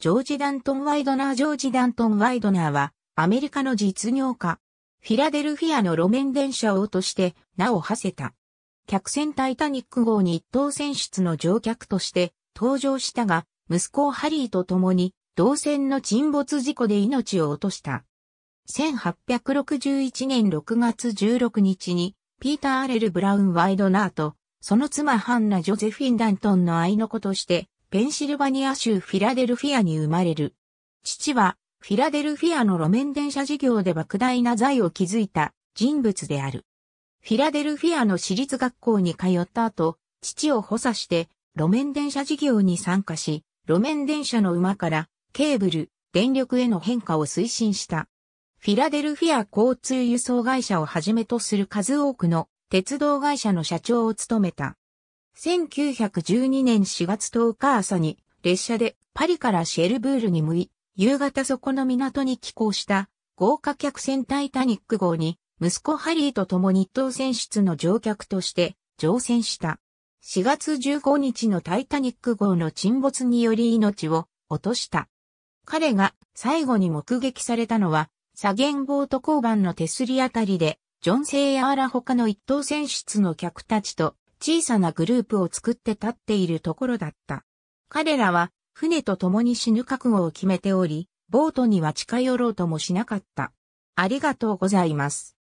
ジョージ・ダントン・ワイドナージョージ・ダントン・ワイドナーは、アメリカの実業家。フィラデルフィアの路面電車王として名を馳せた。客船タイタニック号に一等船室の乗客として登場したが、息子ハリーと共に同船の沈没事故で命を落とした。1861年6月16日に、ピーター・アレル・ブラウン・ワイドナーと、その妻ハンナ・ジョゼフィン・ダントンの愛の子として、ペンシルバニア州フィラデルフィアに生まれる。父は、フィラデルフィアの路面電車事業で莫大な財を築いた人物である。フィラデルフィアの私立学校に通った後、父を補佐して路面電車事業に参加し、路面電車の馬からケーブル、電力への変化を推進した。フィラデルフィア交通輸送会社をはじめとする数多くの鉄道会社の社長を務めた。1912年4月10日朝に列車でパリからシェルブールに向い、夕方そこの港に寄港した豪華客船タイタニック号に息子ハリーと共に当船室の乗客として乗船した。4月15日のタイタニック号の沈没により命を落とした。彼が最後に目撃されたのは、左舷ボート交番の手すりあたりで、ジョン・セイアーラ他の一等船室の客たちと小さなグループを作って立っているところだった。彼らは船と共に死ぬ覚悟を決めており、ボートには近寄ろうともしなかった。ありがとうございます。